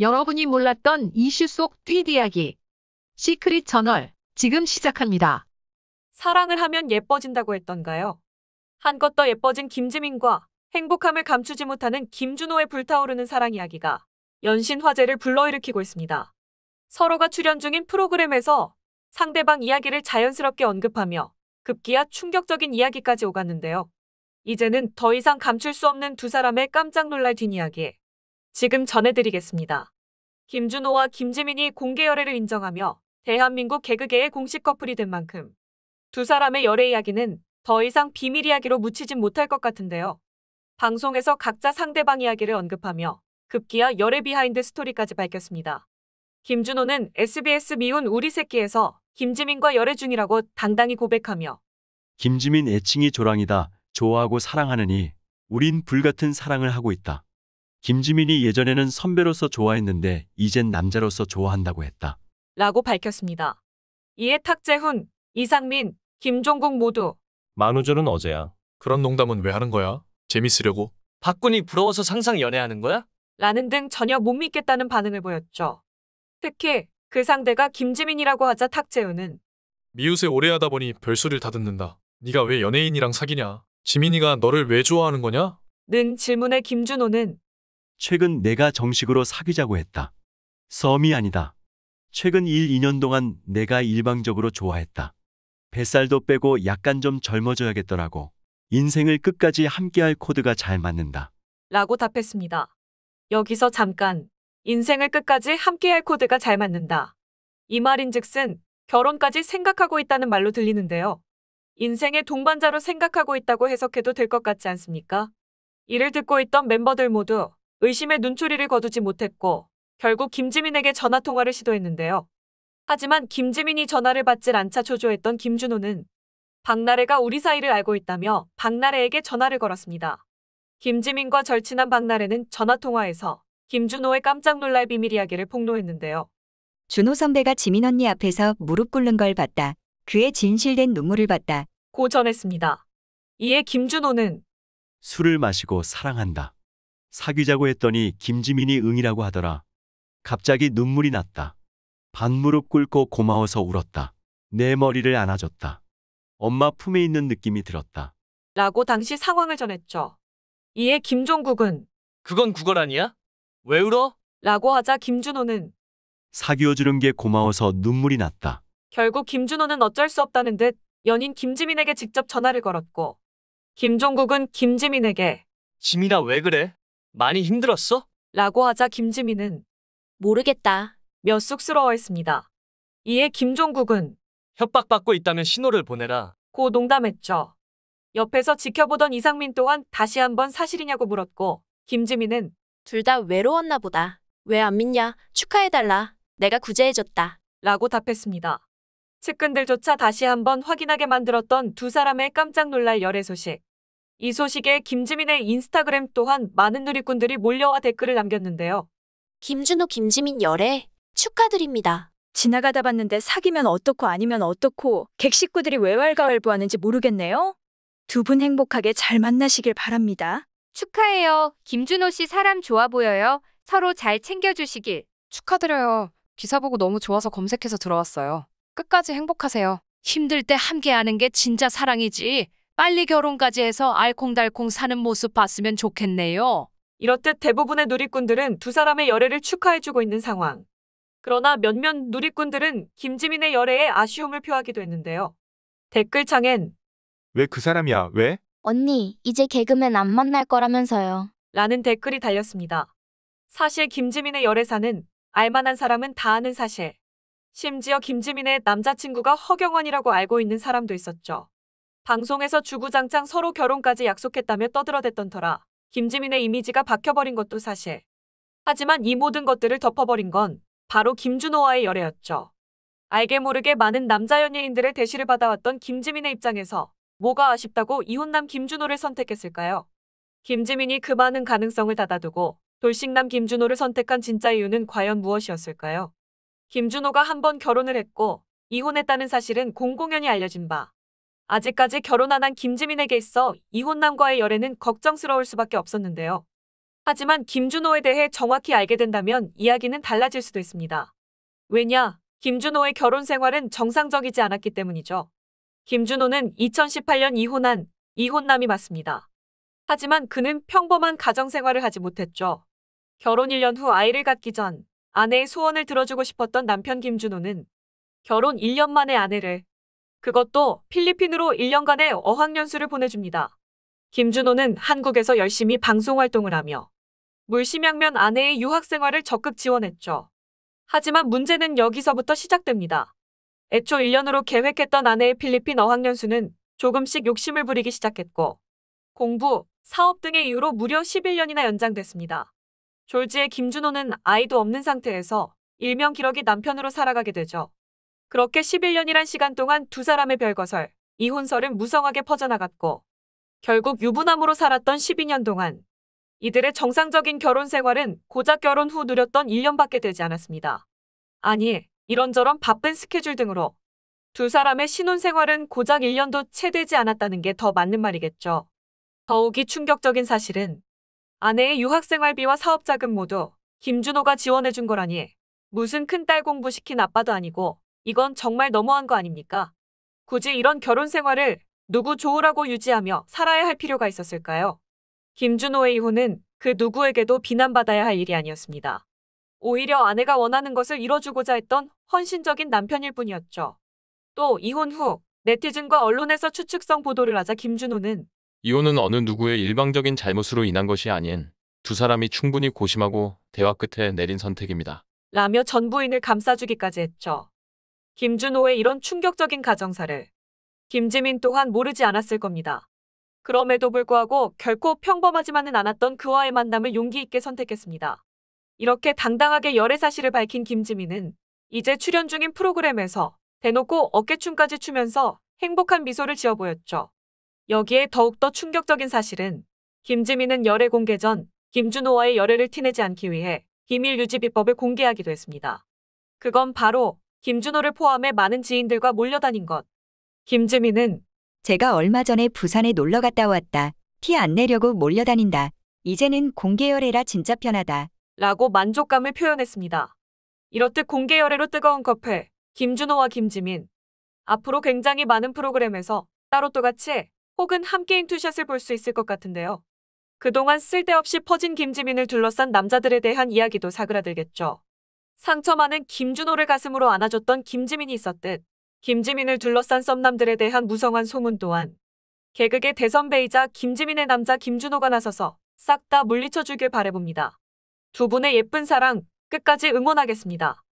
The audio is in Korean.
여러분이 몰랐던 이슈 속 뒷이야기 시크릿 저널 지금 시작합니다. 사랑을 하면 예뻐진다고 했던가요? 한껏 더 예뻐진 김지민과 행복함을 감추지 못하는 김준호의 불타오르는 사랑 이야기가 연신 화제를 불러일으키고 있습니다. 서로가 출연 중인 프로그램에서 상대방 이야기를 자연스럽게 언급하며 급기야 충격적인 이야기까지 오갔는데요. 이제는 더 이상 감출 수 없는 두 사람의 깜짝 놀랄 뒷이야기 지금 전해드리겠습니다. 김준호와 김지민이 공개 열애를 인정하며 대한민국 개그계의 공식 커플이 된 만큼 두 사람의 열애 이야기는 더 이상 비밀 이야기로 묻히진 못할 것 같은데요. 방송에서 각자 상대방 이야기를 언급하며 급기야 열애 비하인드 스토리까지 밝혔습니다. 김준호는 SBS 미운 우리 새끼에서 김지민과 열애 중이라고 당당히 고백하며 김지민 애칭이 조랑이다. 좋아하고 사랑하느니 우린 불같은 사랑을 하고 있다. 김지민이 예전에는 선배로서 좋아했는데 이젠 남자로서 좋아한다고 했다. 라고 밝혔습니다. 이에 탁재훈, 이상민, 김종국 모두 만우절은 어제야. 그런 농담은 왜 하는 거야? 재밌으려고? 박군이 부러워서 상상 연애하는 거야? 라는 등 전혀 못 믿겠다는 반응을 보였죠. 특히 그 상대가 김지민이라고 하자 탁재훈은 미우새 오래 하다 보니 별소리를 다 듣는다. 네가 왜 연예인이랑 사귀냐? 지민이가 너를 왜 좋아하는 거냐? 는 질문에 김준호는 최근 내가 정식으로 사귀자고 했다. 썸이 아니다. 최근 1, 2년 동안 내가 일방적으로 좋아했다. 뱃살도 빼고 약간 좀 젊어져야겠더라고. 인생을 끝까지 함께할 코드가 잘 맞는다. 라고 답했습니다. 여기서 잠깐 인생을 끝까지 함께할 코드가 잘 맞는다. 이 말인즉슨 결혼까지 생각하고 있다는 말로 들리는데요. 인생의 동반자로 생각하고 있다고 해석해도 될 것 같지 않습니까? 이를 듣고 있던 멤버들 모두 의심의 눈초리를 거두지 못했고 결국 김지민에게 전화 통화를 시도했는데요. 하지만 김지민이 전화를 받질 않자 초조했던 김준호는 박나래가 우리 사이를 알고 있다며 박나래에게 전화를 걸었습니다. 김지민과 절친한 박나래는 전화 통화에서 김준호의 깜짝 놀랄 비밀 이야기를 폭로했는데요. 준호 선배가 지민 언니 앞에서 무릎 꿇는 걸 봤다. 그의 진실된 눈물을 봤다. 고 전했습니다. 이에 김준호는 술을 마시고 사랑한다. 사귀자고 했더니 김지민이 응이라고 하더라. 갑자기 눈물이 났다. 반무릎 꿇고 고마워서 울었다. 내 머리를 안아줬다. 엄마 품에 있는 느낌이 들었다. 라고 당시 상황을 전했죠. 이에 김종국은 그건 구걸 아니야? 왜 울어? 라고 하자 김준호는 사귀어주는 게 고마워서 눈물이 났다. 결국 김준호는 어쩔 수 없다는 듯 연인 김지민에게 직접 전화를 걸었고 김종국은 김지민에게 지민아 왜 그래? 많이 힘들었어? 라고 하자 김지민은 모르겠다. 몇 쑥스러워했습니다. 이에 김종국은 협박받고 있다면 신호를 보내라. 고 농담했죠. 옆에서 지켜보던 이상민 또한 다시 한번 사실이냐고 물었고 김지민은 둘 다 외로웠나 보다. 왜 안 믿냐? 축하해달라. 내가 구제해줬다. 라고 답했습니다. 측근들조차 다시 한번 확인하게 만들었던 두 사람의 깜짝 놀랄 열애 소식. 이 소식에 김지민의 인스타그램 또한 많은 누리꾼들이 몰려와 댓글을 남겼는데요. 김준호 김지민 열애 축하드립니다. 지나가다 봤는데 사귀면 어떻고 아니면 어떻고 객식구들이 왜왈가왈부하는지 모르겠네요. 두 분 행복하게 잘 만나시길 바랍니다. 축하해요. 김준호 씨 사람 좋아 보여요. 서로 잘 챙겨주시길. 축하드려요. 기사 보고 너무 좋아서 검색해서 들어왔어요. 끝까지 행복하세요. 힘들 때 함께하는 게 진짜 사랑이지. 빨리 결혼까지 해서 알콩달콩 사는 모습 봤으면 좋겠네요. 이렇듯 대부분의 누리꾼들은 두 사람의 열애를 축하해주고 있는 상황. 그러나 몇몇 누리꾼들은 김지민의 열애에 아쉬움을 표하기도 했는데요. 댓글창엔 왜 그 사람이야, 왜? 언니, 이제 개그맨 안 만날 거라면서요. 라는 댓글이 달렸습니다. 사실 김지민의 열애사는 알만한 사람은 다 아는 사실. 심지어 김지민의 남자친구가 허경원이라고 알고 있는 사람도 있었죠. 방송에서 주구장창 서로 결혼까지 약속했다며 떠들어댔던 터라 김지민의 이미지가 박혀버린 것도 사실. 하지만 이 모든 것들을 덮어버린 건 바로 김준호와의 열애였죠. 알게 모르게 많은 남자 연예인들의 대시를 받아왔던 김지민의 입장에서 뭐가 아쉽다고 이혼남 김준호를 선택했을까요? 김지민이 그 많은 가능성을 닫아두고 돌싱남 김준호를 선택한 진짜 이유는 과연 무엇이었을까요? 김준호가 한 번 결혼을 했고 이혼했다는 사실은 공공연히 알려진 바 아직까지 결혼 안 한 김지민에게 있어 이혼남과의 열애는 걱정스러울 수밖에 없었는데요. 하지만 김준호에 대해 정확히 알게 된다면 이야기는 달라질 수도 있습니다. 왜냐? 김준호의 결혼 생활은 정상적이지 않았기 때문이죠. 김준호는 2018년 이혼한 이혼남이 맞습니다. 하지만 그는 평범한 가정생활을 하지 못했죠. 결혼 1년 후 아이를 갖기 전 아내의 소원을 들어주고 싶었던 남편 김준호는 결혼 1년 만에 아내를 그것도 필리핀으로 1년간의 어학연수를 보내줍니다. 김준호는 한국에서 열심히 방송활동을 하며 물심양면 아내의 유학생활을 적극 지원했죠. 하지만 문제는 여기서부터 시작됩니다. 애초 1년으로 계획했던 아내의 필리핀 어학연수는 조금씩 욕심을 부리기 시작했고 공부, 사업 등의 이유로 무려 11년이나 연장됐습니다. 졸지에 김준호는 아이도 없는 상태에서 일명 기러기 남편으로 살아가게 되죠. 그렇게 11년이란 시간 동안 두 사람의 별거설, 이혼설은 무성하게 퍼져나갔고 결국 유부남으로 살았던 12년 동안 이들의 정상적인 결혼 생활은 고작 결혼 후 누렸던 1년밖에 되지 않았습니다. 아니, 이런저런 바쁜 스케줄 등으로 두 사람의 신혼 생활은 고작 1년도 채 되지 않았다는 게 더 맞는 말이겠죠. 더욱이 충격적인 사실은 아내의 유학생활비와 사업자금 모두 김준호가 지원해준 거라니 무슨 큰 딸 공부시킨 아빠도 아니고 이건 정말 너무한 거 아닙니까? 굳이 이런 결혼 생활을 누구 좋으라고 유지하며 살아야 할 필요가 있었을까요? 김준호의 이혼은 그 누구에게도 비난받아야 할 일이 아니었습니다. 오히려 아내가 원하는 것을 이뤄주고자 했던 헌신적인 남편일 뿐이었죠. 또 이혼 후 네티즌과 언론에서 추측성 보도를 하자 김준호는 이혼은 어느 누구의 일방적인 잘못으로 인한 것이 아닌 두 사람이 충분히 고심하고 대화 끝에 내린 선택입니다. 라며 전 부인을 감싸주기까지 했죠. 김준호의 이런 충격적인 가정사를 김지민 또한 모르지 않았을 겁니다. 그럼에도 불구하고 결코 평범하지만은 않았던 그와의 만남을 용기 있게 선택했습니다. 이렇게 당당하게 열애 사실을 밝힌 김지민은 이제 출연 중인 프로그램에서 대놓고 어깨춤까지 추면서 행복한 미소를 지어 보였죠. 여기에 더욱더 충격적인 사실은 김지민은 열애 공개 전 김준호와의 열애를 티내지 않기 위해 비밀 유지 비법을 공개하기도 했습니다. 그건 바로 김준호를 포함해 많은 지인들과 몰려다닌 것. 김지민은 제가 얼마 전에 부산에 놀러 갔다 왔다. 티 안 내려고 몰려다닌다. 이제는 공개열애라 진짜 편하다. 라고 만족감을 표현했습니다. 이렇듯 공개 열애로 뜨거운 커플 김준호와 김지민. 앞으로 굉장히 많은 프로그램에서 따로 또 같이 혹은 함께인 투샷을 볼 수 있을 것 같은데요. 그동안 쓸데없이 퍼진 김지민을 둘러싼 남자들에 대한 이야기도 사그라들겠죠. 상처 많은 김준호를 가슴으로 안아줬던 김지민이 있었듯 김지민을 둘러싼 썸남들에 대한 무성한 소문 또한 개그계 대선배이자 김지민의 남자 김준호가 나서서 싹 다 물리쳐주길 바래봅니다. 두 분의 예쁜 사랑 끝까지 응원하겠습니다.